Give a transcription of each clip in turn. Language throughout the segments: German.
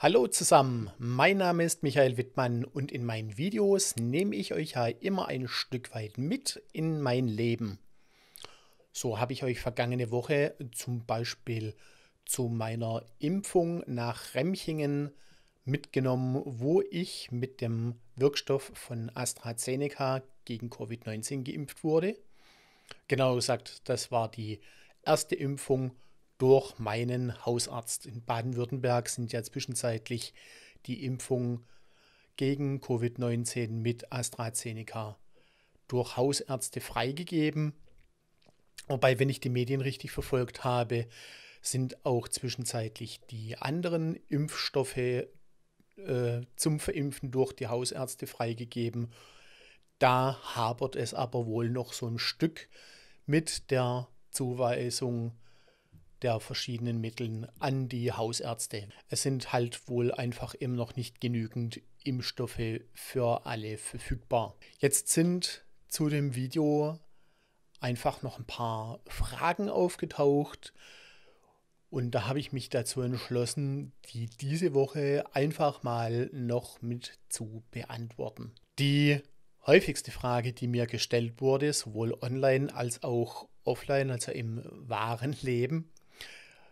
Hallo zusammen, mein Name ist Michael Wittmann und in meinen Videos nehme ich euch ja immer ein Stück weit mit in mein Leben. So habe ich euch vergangene Woche zum Beispiel zu meiner Impfung nach Remchingen mitgenommen, wo ich mit dem Wirkstoff von AstraZeneca gegen Covid-19 geimpft wurde. Genauer gesagt, das war die erste Impfung durch meinen Hausarzt. In Baden-Württemberg sind ja zwischenzeitlich die Impfungen gegen Covid-19 mit AstraZeneca durch Hausärzte freigegeben. Wobei, wenn ich die Medien richtig verfolgt habe, sind auch zwischenzeitlich die anderen Impfstoffe äh, zum Verimpfen durch die Hausärzte freigegeben. Da hapert es aber wohl noch so ein Stück mit der Zuweisung der verschiedenen Mittel an die Hausärzte. Es sind halt wohl einfach immer noch nicht genügend Impfstoffe für alle verfügbar. Jetzt sind zu dem Video einfach noch ein paar Fragen aufgetaucht. Und da habe ich mich dazu entschlossen, die diese Woche einfach mal noch mit zu beantworten. Die häufigste Frage, die mir gestellt wurde, sowohl online als auch offline, also im wahren Leben,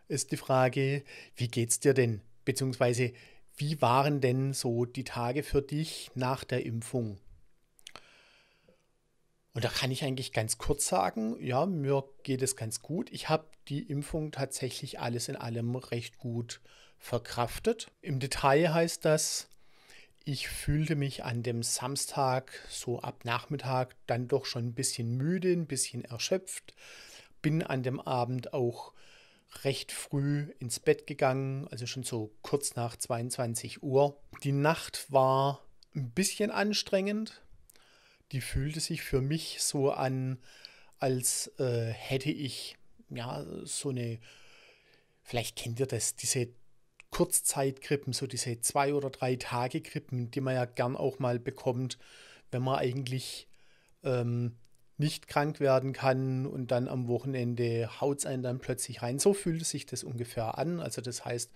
ist die Frage, wie geht's dir denn? Beziehungsweise, wie waren denn so die Tage für dich nach der Impfung? Und da kann ich eigentlich ganz kurz sagen, ja, mir geht es ganz gut. Ich habe die Impfung tatsächlich alles in allem recht gut verkraftet. Im Detail heißt das, ich fühlte mich an dem Samstag so ab Nachmittag dann doch schon ein bisschen müde, ein bisschen erschöpft, bin an dem Abend auch recht früh ins Bett gegangen, also schon so kurz nach 22 Uhr. Die Nacht war ein bisschen anstrengend. Die fühlte sich für mich so an, als äh, hätte ich ja so eine, vielleicht kennt ihr das, diese Kurzzeitgrippen, so diese zwei oder drei Tage Grippen, die man ja gern auch mal bekommt, wenn man eigentlich ähm, nicht krank werden kann und dann am Wochenende haut es einen dann plötzlich rein. So fühlt sich das ungefähr an. Also das heißt,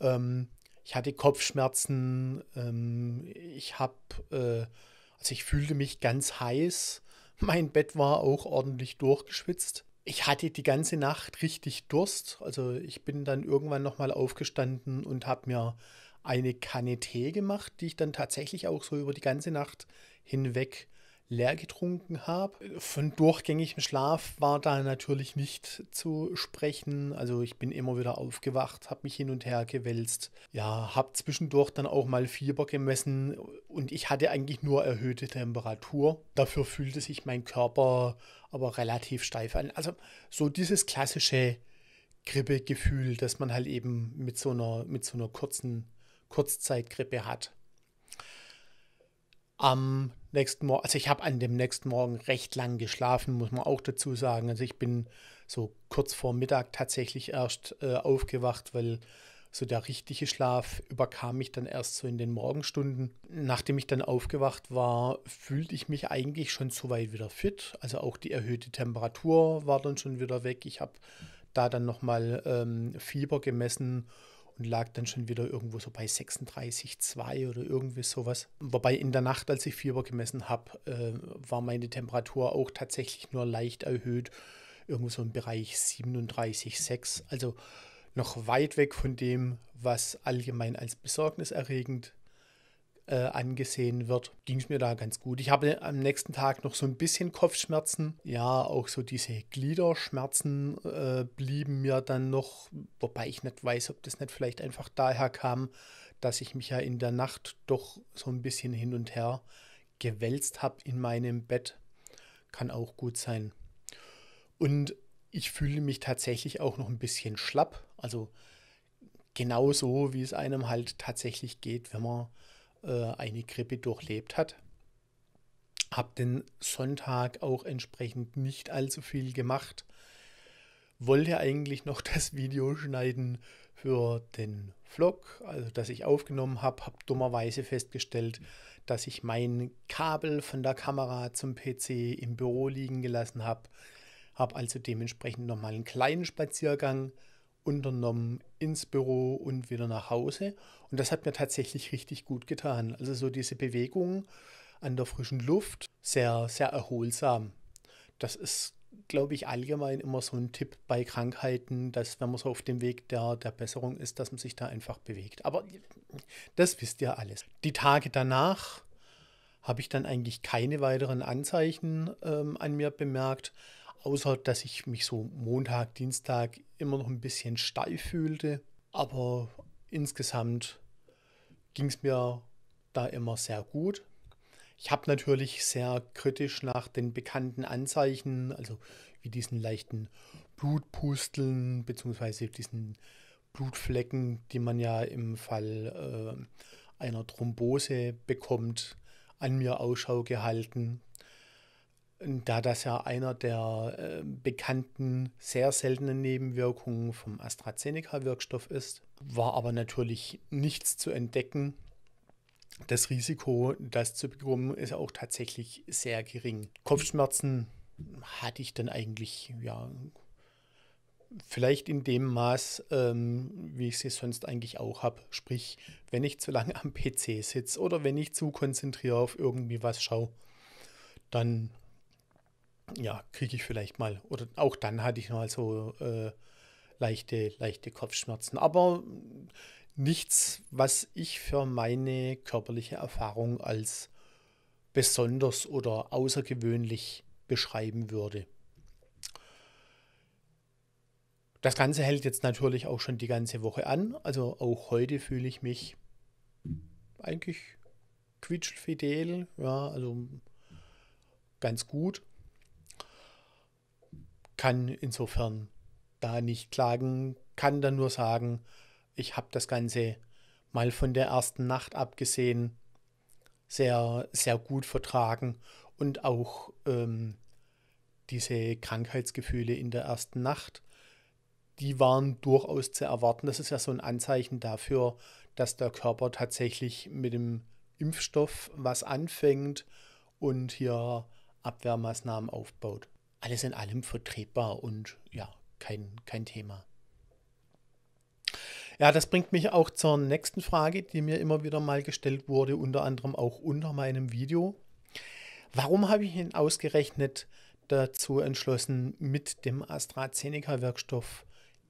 ähm, ich hatte Kopfschmerzen, ähm, ich habe, äh, also ich fühlte mich ganz heiß, mein Bett war auch ordentlich durchgeschwitzt. Ich hatte die ganze Nacht richtig Durst, also ich bin dann irgendwann nochmal aufgestanden und habe mir eine Kanne Tee gemacht, die ich dann tatsächlich auch so über die ganze Nacht hinweg leer getrunken habe. Von durchgängigem Schlaf war da natürlich nicht zu sprechen. Also ich bin immer wieder aufgewacht, habe mich hin und her gewälzt. Ja, habe zwischendurch dann auch mal Fieber gemessen und ich hatte eigentlich nur erhöhte Temperatur. Dafür fühlte sich mein Körper aber relativ steif an. Also so dieses klassische Grippegefühl, das man halt eben mit so einer, mit so einer kurzen Kurzzeitgrippe hat am nächsten Morgen, also ich habe an dem nächsten Morgen recht lang geschlafen, muss man auch dazu sagen. Also ich bin so kurz vor Mittag tatsächlich erst äh, aufgewacht, weil so der richtige Schlaf überkam mich dann erst so in den Morgenstunden. Nachdem ich dann aufgewacht war, fühlte ich mich eigentlich schon soweit wieder fit. Also auch die erhöhte Temperatur war dann schon wieder weg. Ich habe da dann nochmal ähm, Fieber gemessen und lag dann schon wieder irgendwo so bei 36,2 oder irgendwie sowas. Wobei in der Nacht, als ich Fieber gemessen habe, äh, war meine Temperatur auch tatsächlich nur leicht erhöht, irgendwo so im Bereich 37,6. Also noch weit weg von dem, was allgemein als besorgniserregend äh, angesehen wird, ging es mir da ganz gut. Ich habe am nächsten Tag noch so ein bisschen Kopfschmerzen. Ja, auch so diese Gliederschmerzen äh, blieben mir dann noch, wobei ich nicht weiß, ob das nicht vielleicht einfach daher kam, dass ich mich ja in der Nacht doch so ein bisschen hin und her gewälzt habe in meinem Bett. Kann auch gut sein. Und ich fühle mich tatsächlich auch noch ein bisschen schlapp. Also genauso, wie es einem halt tatsächlich geht, wenn man äh, eine Grippe durchlebt hat. Habe den Sonntag auch entsprechend nicht allzu viel gemacht. Wollte eigentlich noch das Video schneiden für den Vlog, also das ich aufgenommen habe, habe dummerweise festgestellt, dass ich mein Kabel von der Kamera zum PC im Büro liegen gelassen habe. Habe also dementsprechend nochmal einen kleinen Spaziergang unternommen ins Büro und wieder nach Hause. Und das hat mir tatsächlich richtig gut getan. Also so diese Bewegung an der frischen Luft, sehr, sehr erholsam. Das ist, glaube ich, allgemein immer so ein Tipp bei Krankheiten, dass wenn man so auf dem Weg der, der Besserung ist, dass man sich da einfach bewegt. Aber das wisst ihr alles. Die Tage danach habe ich dann eigentlich keine weiteren Anzeichen ähm, an mir bemerkt außer dass ich mich so Montag, Dienstag immer noch ein bisschen steif fühlte. Aber insgesamt ging es mir da immer sehr gut. Ich habe natürlich sehr kritisch nach den bekannten Anzeichen, also wie diesen leichten Blutpusteln bzw. diesen Blutflecken, die man ja im Fall äh, einer Thrombose bekommt, an mir Ausschau gehalten da das ja einer der äh, bekannten, sehr seltenen Nebenwirkungen vom AstraZeneca-Wirkstoff ist, war aber natürlich nichts zu entdecken. Das Risiko, das zu bekommen, ist auch tatsächlich sehr gering. Kopfschmerzen hatte ich dann eigentlich, ja, vielleicht in dem Maß, ähm, wie ich sie sonst eigentlich auch habe. Sprich, wenn ich zu lange am PC sitze oder wenn ich zu konzentriert auf irgendwie was schaue, dann ja, kriege ich vielleicht mal. Oder auch dann hatte ich mal so äh, leichte, leichte Kopfschmerzen. Aber nichts, was ich für meine körperliche Erfahrung als besonders oder außergewöhnlich beschreiben würde. Das Ganze hält jetzt natürlich auch schon die ganze Woche an. Also auch heute fühle ich mich eigentlich quietschfidel, ja, also ganz gut kann insofern da nicht klagen, kann dann nur sagen, ich habe das Ganze mal von der ersten Nacht abgesehen sehr, sehr gut vertragen und auch ähm, diese Krankheitsgefühle in der ersten Nacht, die waren durchaus zu erwarten. Das ist ja so ein Anzeichen dafür, dass der Körper tatsächlich mit dem Impfstoff was anfängt und hier Abwehrmaßnahmen aufbaut alles in allem vertretbar und ja, kein, kein Thema. Ja, das bringt mich auch zur nächsten Frage, die mir immer wieder mal gestellt wurde, unter anderem auch unter meinem Video. Warum habe ich ihn ausgerechnet dazu entschlossen, mit dem astrazeneca werkstoff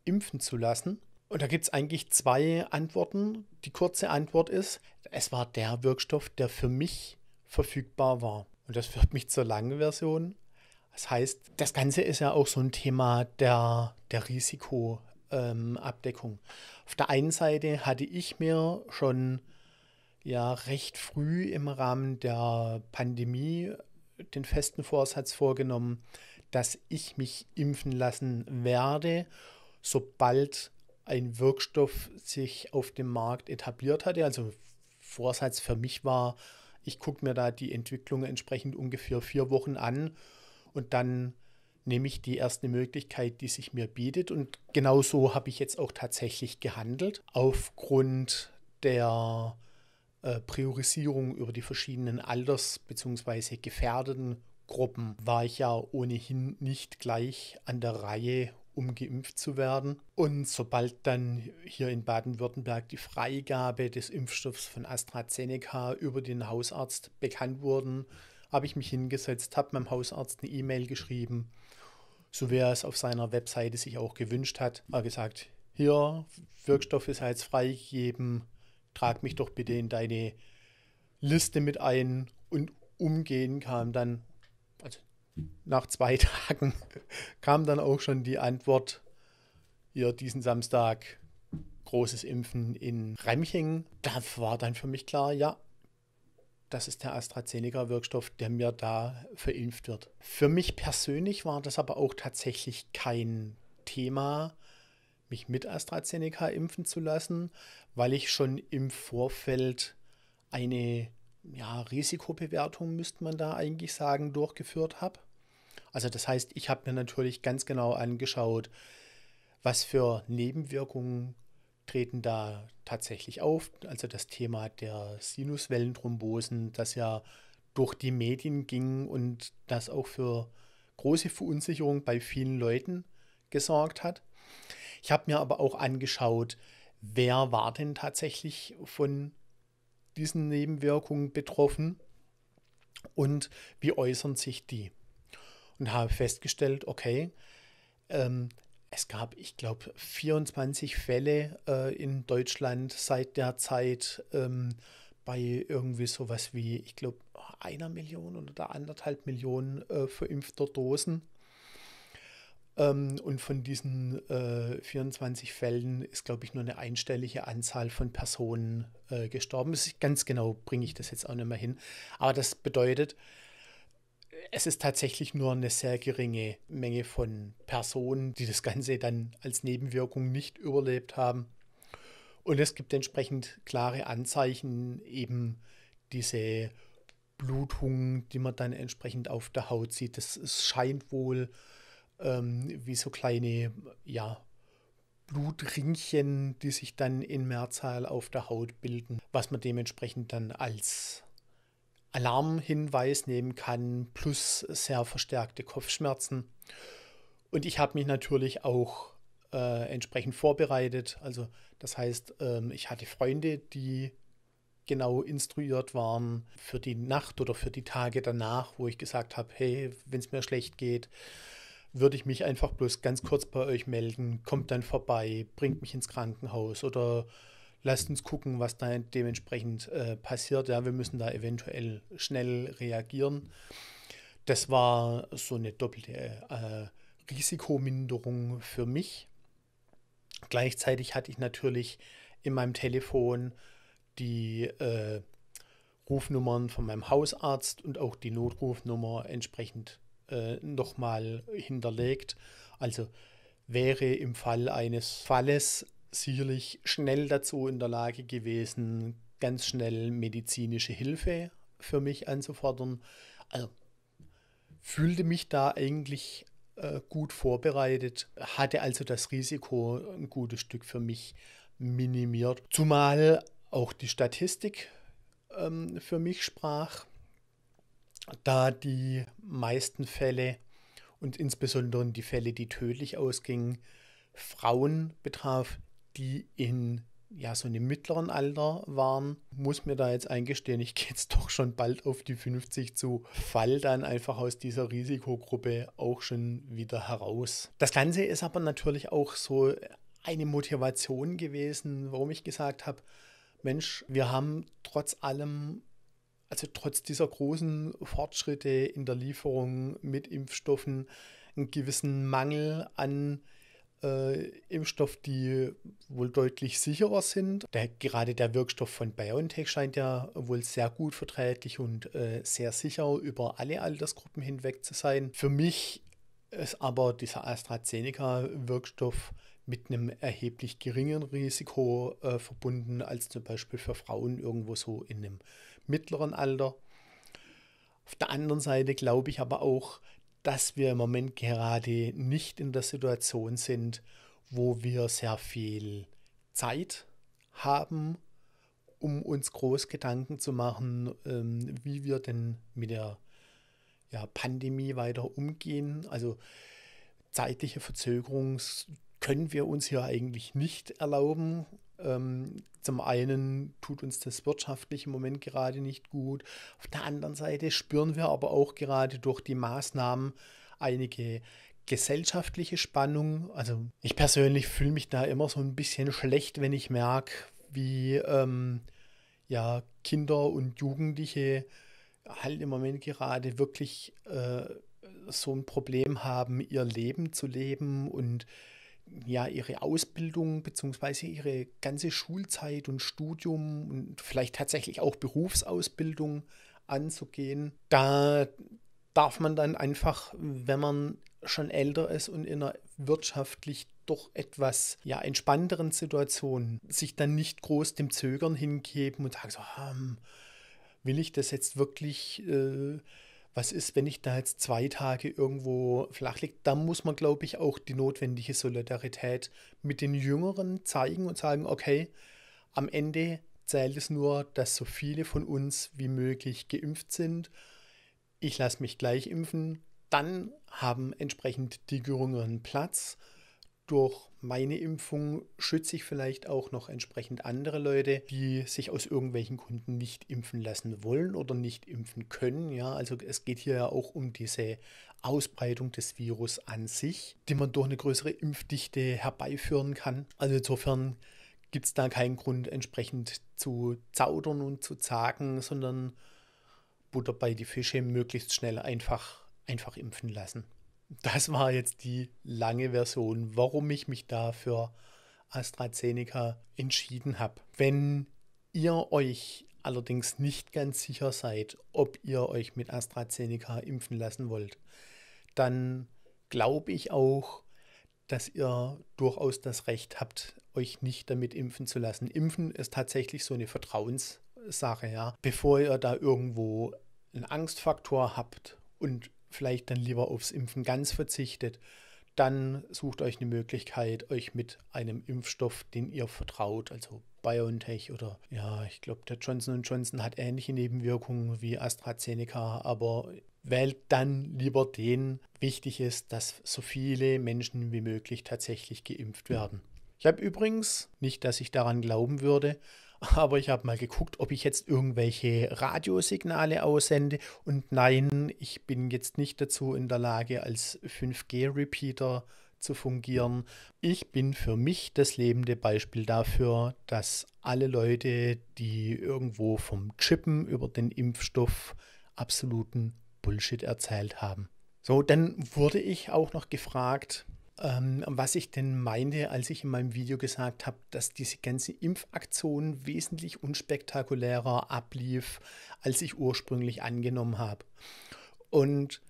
impfen zu lassen? Und da gibt es eigentlich zwei Antworten. Die kurze Antwort ist, es war der Wirkstoff, der für mich verfügbar war. Und das führt mich zur langen Version. Das heißt, das Ganze ist ja auch so ein Thema der, der Risikoabdeckung. Auf der einen Seite hatte ich mir schon ja recht früh im Rahmen der Pandemie den festen Vorsatz vorgenommen, dass ich mich impfen lassen werde, sobald ein Wirkstoff sich auf dem Markt etabliert hatte. Also Vorsatz für mich war, ich gucke mir da die Entwicklung entsprechend ungefähr vier Wochen an und dann nehme ich die erste Möglichkeit, die sich mir bietet. Und genau so habe ich jetzt auch tatsächlich gehandelt. Aufgrund der äh, Priorisierung über die verschiedenen Alters- bzw. gefährdeten Gruppen war ich ja ohnehin nicht gleich an der Reihe, um geimpft zu werden. Und sobald dann hier in Baden-Württemberg die Freigabe des Impfstoffs von AstraZeneca über den Hausarzt bekannt wurden, habe ich mich hingesetzt, habe meinem Hausarzt eine E-Mail geschrieben, so wie er es auf seiner Webseite sich auch gewünscht hat. Er gesagt, hier, Wirkstoff ist jetzt freigegeben, trag mich doch bitte in deine Liste mit ein und umgehen kam dann, also nach zwei Tagen kam dann auch schon die Antwort, hier diesen Samstag großes Impfen in Remching. Da war dann für mich klar, ja, das ist der AstraZeneca-Wirkstoff, der mir da verimpft wird. Für mich persönlich war das aber auch tatsächlich kein Thema, mich mit AstraZeneca impfen zu lassen, weil ich schon im Vorfeld eine ja, Risikobewertung, müsste man da eigentlich sagen, durchgeführt habe. Also das heißt, ich habe mir natürlich ganz genau angeschaut, was für Nebenwirkungen treten da tatsächlich auf. Also das Thema der Sinuswellenthrombosen, das ja durch die Medien ging und das auch für große Verunsicherung bei vielen Leuten gesorgt hat. Ich habe mir aber auch angeschaut, wer war denn tatsächlich von diesen Nebenwirkungen betroffen und wie äußern sich die. Und habe festgestellt, okay, ähm, es gab, ich glaube, 24 Fälle äh, in Deutschland seit der Zeit ähm, bei irgendwie sowas wie, ich glaube, einer Million oder anderthalb Millionen äh, verimpfter Dosen. Ähm, und von diesen äh, 24 Fällen ist, glaube ich, nur eine einstellige Anzahl von Personen äh, gestorben. Ist, ganz genau bringe ich das jetzt auch nicht mehr hin. Aber das bedeutet, es ist tatsächlich nur eine sehr geringe Menge von Personen, die das Ganze dann als Nebenwirkung nicht überlebt haben. Und es gibt entsprechend klare Anzeichen, eben diese Blutungen, die man dann entsprechend auf der Haut sieht. Das scheint wohl ähm, wie so kleine ja, Blutringchen, die sich dann in Mehrzahl auf der Haut bilden, was man dementsprechend dann als Alarmhinweis nehmen kann, plus sehr verstärkte Kopfschmerzen. Und ich habe mich natürlich auch äh, entsprechend vorbereitet. Also das heißt, ähm, ich hatte Freunde, die genau instruiert waren für die Nacht oder für die Tage danach, wo ich gesagt habe, hey, wenn es mir schlecht geht, würde ich mich einfach bloß ganz kurz bei euch melden, kommt dann vorbei, bringt mich ins Krankenhaus oder lasst uns gucken, was da dementsprechend äh, passiert. Ja, wir müssen da eventuell schnell reagieren. Das war so eine doppelte äh, Risikominderung für mich. Gleichzeitig hatte ich natürlich in meinem Telefon die äh, Rufnummern von meinem Hausarzt und auch die Notrufnummer entsprechend äh, nochmal hinterlegt. Also wäre im Fall eines Falles sicherlich schnell dazu in der Lage gewesen, ganz schnell medizinische Hilfe für mich anzufordern. Also fühlte mich da eigentlich äh, gut vorbereitet, hatte also das Risiko ein gutes Stück für mich minimiert. Zumal auch die Statistik ähm, für mich sprach, da die meisten Fälle und insbesondere die Fälle, die tödlich ausgingen, Frauen betraf, die in ja, so einem mittleren Alter waren, muss mir da jetzt eingestehen, ich gehe jetzt doch schon bald auf die 50 zu, fall dann einfach aus dieser Risikogruppe auch schon wieder heraus. Das Ganze ist aber natürlich auch so eine Motivation gewesen, warum ich gesagt habe, Mensch, wir haben trotz allem, also trotz dieser großen Fortschritte in der Lieferung mit Impfstoffen, einen gewissen Mangel an äh, Impfstoff, die wohl deutlich sicherer sind. Der, gerade der Wirkstoff von BioNTech scheint ja wohl sehr gut verträglich und äh, sehr sicher über alle Altersgruppen hinweg zu sein. Für mich ist aber dieser AstraZeneca-Wirkstoff mit einem erheblich geringeren Risiko äh, verbunden als zum Beispiel für Frauen irgendwo so in einem mittleren Alter. Auf der anderen Seite glaube ich aber auch, dass wir im Moment gerade nicht in der Situation sind, wo wir sehr viel Zeit haben, um uns groß Gedanken zu machen, ähm, wie wir denn mit der ja, Pandemie weiter umgehen. Also zeitliche Verzögerung können wir uns hier eigentlich nicht erlauben. Ähm, zum einen tut uns das wirtschaftlich im Moment gerade nicht gut. Auf der anderen Seite spüren wir aber auch gerade durch die Maßnahmen einige gesellschaftliche Spannung. Also ich persönlich fühle mich da immer so ein bisschen schlecht, wenn ich merke, wie ähm, ja, Kinder und Jugendliche halt im Moment gerade wirklich äh, so ein Problem haben, ihr Leben zu leben und ja, ihre Ausbildung bzw. ihre ganze Schulzeit und Studium und vielleicht tatsächlich auch Berufsausbildung anzugehen. Da darf man dann einfach, wenn man schon älter ist und in einer wirtschaftlich doch etwas ja, entspannteren Situation, sich dann nicht groß dem Zögern hingeben und sagen so, hm, will ich das jetzt wirklich... Äh, was ist, wenn ich da jetzt zwei Tage irgendwo flach liege? Da muss man, glaube ich, auch die notwendige Solidarität mit den Jüngeren zeigen und sagen, okay, am Ende zählt es nur, dass so viele von uns wie möglich geimpft sind. Ich lasse mich gleich impfen. Dann haben entsprechend die Jüngeren Platz durch meine Impfung schütze ich vielleicht auch noch entsprechend andere Leute, die sich aus irgendwelchen Gründen nicht impfen lassen wollen oder nicht impfen können. Ja, also es geht hier ja auch um diese Ausbreitung des Virus an sich, die man durch eine größere Impfdichte herbeiführen kann. Also insofern gibt es da keinen Grund, entsprechend zu zaudern und zu zagen, sondern Butter bei die Fische möglichst schnell einfach, einfach impfen lassen das war jetzt die lange Version, warum ich mich da für AstraZeneca entschieden habe. Wenn ihr euch allerdings nicht ganz sicher seid, ob ihr euch mit AstraZeneca impfen lassen wollt, dann glaube ich auch, dass ihr durchaus das Recht habt, euch nicht damit impfen zu lassen. Impfen ist tatsächlich so eine Vertrauenssache, ja. Bevor ihr da irgendwo einen Angstfaktor habt und vielleicht dann lieber aufs Impfen ganz verzichtet, dann sucht euch eine Möglichkeit, euch mit einem Impfstoff, den ihr vertraut, also BioNTech oder ja, ich glaube, der Johnson Johnson hat ähnliche Nebenwirkungen wie AstraZeneca, aber wählt dann lieber den. Wichtig ist, dass so viele Menschen wie möglich tatsächlich geimpft werden. Ich habe übrigens, nicht dass ich daran glauben würde, aber ich habe mal geguckt, ob ich jetzt irgendwelche Radiosignale aussende und nein, ich bin jetzt nicht dazu in der Lage, als 5G-Repeater zu fungieren. Ich bin für mich das lebende Beispiel dafür, dass alle Leute, die irgendwo vom Chippen über den Impfstoff absoluten Bullshit erzählt haben. So, dann wurde ich auch noch gefragt, ähm, was ich denn meinte, als ich in meinem Video gesagt habe, dass diese ganze Impfaktion wesentlich unspektakulärer ablief, als ich ursprünglich angenommen habe. Und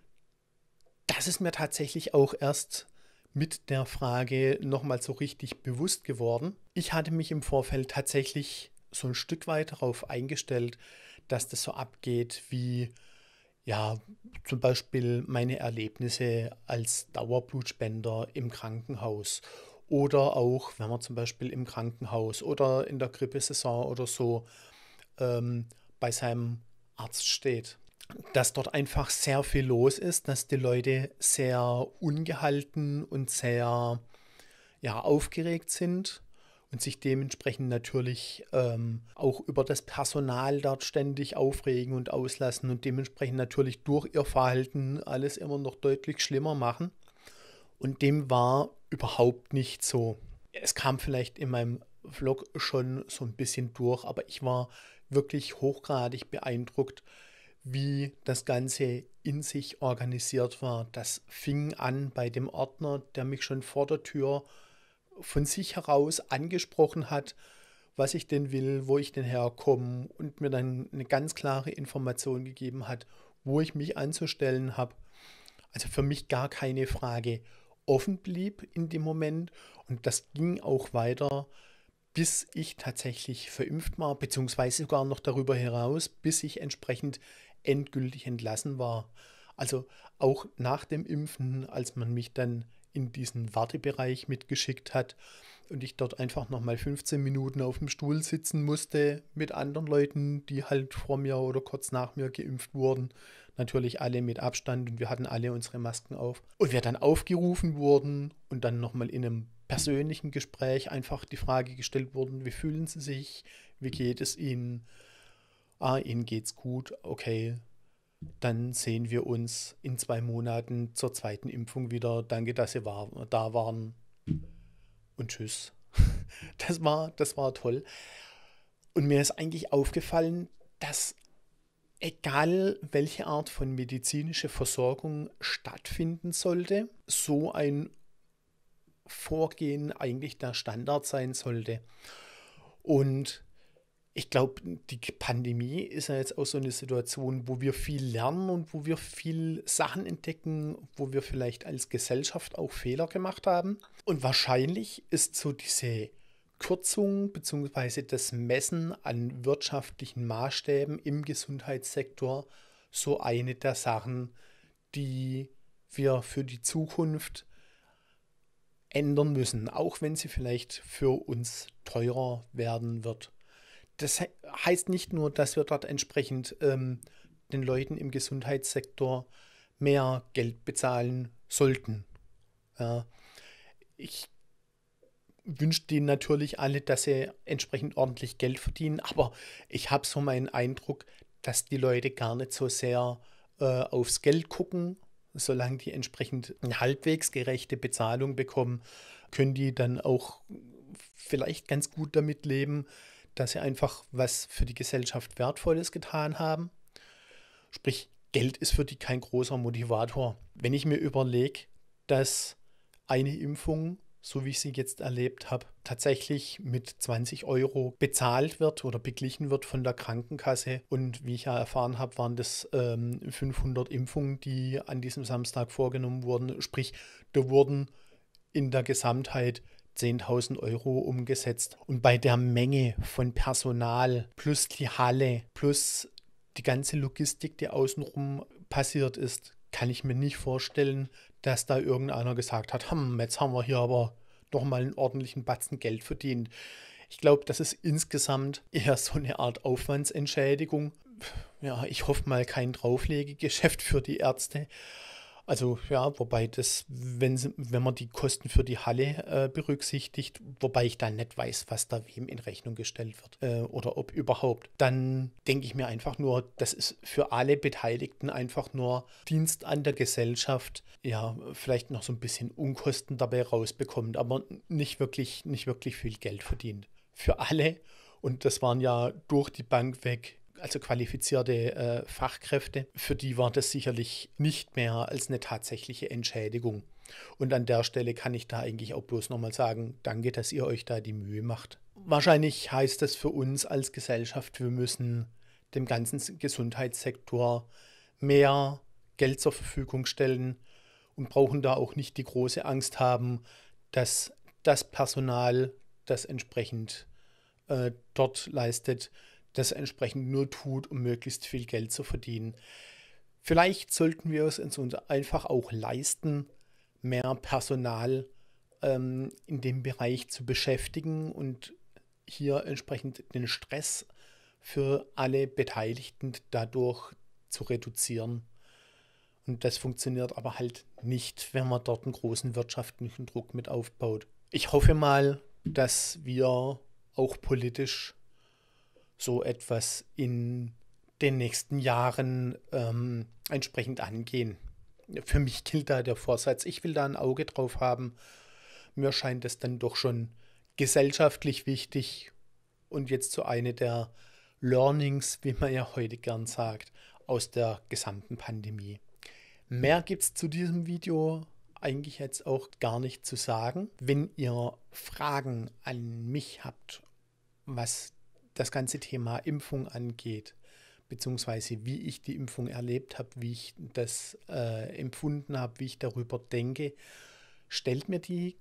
das ist mir tatsächlich auch erst mit der Frage nochmal so richtig bewusst geworden. Ich hatte mich im Vorfeld tatsächlich so ein Stück weit darauf eingestellt, dass das so abgeht wie ja, zum Beispiel meine Erlebnisse als Dauerblutspender im Krankenhaus oder auch, wenn man zum Beispiel im Krankenhaus oder in der Grippesaison oder so ähm, bei seinem Arzt steht. Dass dort einfach sehr viel los ist, dass die Leute sehr ungehalten und sehr ja, aufgeregt sind und sich dementsprechend natürlich ähm, auch über das Personal dort ständig aufregen und auslassen und dementsprechend natürlich durch ihr Verhalten alles immer noch deutlich schlimmer machen. Und dem war überhaupt nicht so. Es kam vielleicht in meinem Vlog schon so ein bisschen durch, aber ich war wirklich hochgradig beeindruckt, wie das Ganze in sich organisiert war. Das fing an bei dem Ordner, der mich schon vor der Tür äh, von sich heraus angesprochen hat, was ich denn will, wo ich denn herkomme und mir dann eine ganz klare Information gegeben hat, wo ich mich anzustellen habe. Also für mich gar keine Frage offen blieb in dem Moment und das ging auch weiter, bis ich tatsächlich verimpft war, beziehungsweise sogar noch darüber heraus, bis ich entsprechend endgültig entlassen war. Also auch nach dem Impfen, als man mich dann in diesen Wartebereich mitgeschickt hat und ich dort einfach nochmal 15 Minuten auf dem Stuhl sitzen musste mit anderen Leuten, die halt vor mir oder kurz nach mir geimpft wurden. Natürlich alle mit Abstand und wir hatten alle unsere Masken auf. Und wir dann aufgerufen wurden und dann nochmal in einem persönlichen Gespräch einfach die Frage gestellt wurden, wie fühlen Sie sich, wie geht es Ihnen? Ah, Ihnen geht's gut, okay, dann sehen wir uns in zwei Monaten zur zweiten Impfung wieder. Danke, dass Sie war, da waren. Und tschüss. Das war, das war toll. Und mir ist eigentlich aufgefallen, dass egal welche Art von medizinische Versorgung stattfinden sollte, so ein Vorgehen eigentlich der Standard sein sollte. Und ich glaube, die Pandemie ist ja jetzt auch so eine Situation, wo wir viel lernen und wo wir viel Sachen entdecken, wo wir vielleicht als Gesellschaft auch Fehler gemacht haben. Und wahrscheinlich ist so diese Kürzung bzw. das Messen an wirtschaftlichen Maßstäben im Gesundheitssektor so eine der Sachen, die wir für die Zukunft ändern müssen, auch wenn sie vielleicht für uns teurer werden wird das heißt nicht nur, dass wir dort entsprechend ähm, den Leuten im Gesundheitssektor mehr Geld bezahlen sollten. Ja. Ich wünsche denen natürlich alle, dass sie entsprechend ordentlich Geld verdienen, aber ich habe so meinen Eindruck, dass die Leute gar nicht so sehr äh, aufs Geld gucken. Solange die entsprechend eine halbwegs gerechte Bezahlung bekommen, können die dann auch vielleicht ganz gut damit leben, dass sie einfach was für die Gesellschaft Wertvolles getan haben. Sprich, Geld ist für die kein großer Motivator. Wenn ich mir überlege, dass eine Impfung, so wie ich sie jetzt erlebt habe, tatsächlich mit 20 Euro bezahlt wird oder beglichen wird von der Krankenkasse. Und wie ich ja erfahren habe, waren das ähm, 500 Impfungen, die an diesem Samstag vorgenommen wurden. Sprich, da wurden in der Gesamtheit 10.000 Euro umgesetzt. Und bei der Menge von Personal plus die Halle plus die ganze Logistik, die außenrum passiert ist, kann ich mir nicht vorstellen, dass da irgendeiner gesagt hat, hm, jetzt haben wir hier aber doch mal einen ordentlichen Batzen Geld verdient. Ich glaube, das ist insgesamt eher so eine Art Aufwandsentschädigung. Ja, ich hoffe mal kein Drauflegegeschäft für die Ärzte. Also ja, wobei das, wenn, wenn man die Kosten für die Halle äh, berücksichtigt, wobei ich dann nicht weiß, was da wem in Rechnung gestellt wird äh, oder ob überhaupt, dann denke ich mir einfach nur, das ist für alle Beteiligten einfach nur Dienst an der Gesellschaft, ja, vielleicht noch so ein bisschen Unkosten dabei rausbekommt, aber nicht wirklich, nicht wirklich viel Geld verdient. Für alle. Und das waren ja durch die Bank weg also qualifizierte äh, Fachkräfte, für die war das sicherlich nicht mehr als eine tatsächliche Entschädigung. Und an der Stelle kann ich da eigentlich auch bloß nochmal sagen, danke, dass ihr euch da die Mühe macht. Wahrscheinlich heißt das für uns als Gesellschaft, wir müssen dem ganzen Gesundheitssektor mehr Geld zur Verfügung stellen und brauchen da auch nicht die große Angst haben, dass das Personal, das entsprechend äh, dort leistet, das entsprechend nur tut, um möglichst viel Geld zu verdienen. Vielleicht sollten wir es uns einfach auch leisten, mehr Personal ähm, in dem Bereich zu beschäftigen und hier entsprechend den Stress für alle Beteiligten dadurch zu reduzieren. Und das funktioniert aber halt nicht, wenn man dort einen großen wirtschaftlichen Druck mit aufbaut. Ich hoffe mal, dass wir auch politisch so etwas in den nächsten Jahren ähm, entsprechend angehen. Für mich gilt da der Vorsatz, ich will da ein Auge drauf haben. Mir scheint es dann doch schon gesellschaftlich wichtig und jetzt so eine der Learnings, wie man ja heute gern sagt, aus der gesamten Pandemie. Mehr gibt es zu diesem Video eigentlich jetzt auch gar nicht zu sagen. Wenn ihr Fragen an mich habt, was das ganze Thema Impfung angeht, beziehungsweise wie ich die Impfung erlebt habe, wie ich das äh, empfunden habe, wie ich darüber denke, stellt mir die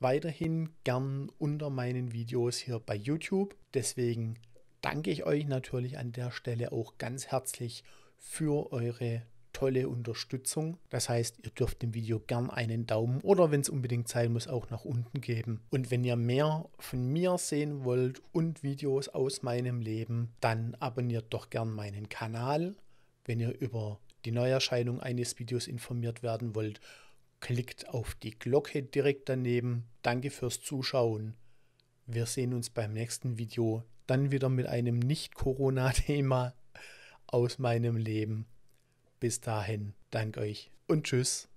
weiterhin gern unter meinen Videos hier bei YouTube. Deswegen danke ich euch natürlich an der Stelle auch ganz herzlich für eure tolle Unterstützung. Das heißt, ihr dürft dem Video gern einen Daumen oder wenn es unbedingt sein muss, auch nach unten geben. Und wenn ihr mehr von mir sehen wollt und Videos aus meinem Leben, dann abonniert doch gern meinen Kanal. Wenn ihr über die Neuerscheinung eines Videos informiert werden wollt, klickt auf die Glocke direkt daneben. Danke fürs Zuschauen. Wir sehen uns beim nächsten Video dann wieder mit einem Nicht-Corona-Thema aus meinem Leben. Bis dahin, danke euch und tschüss.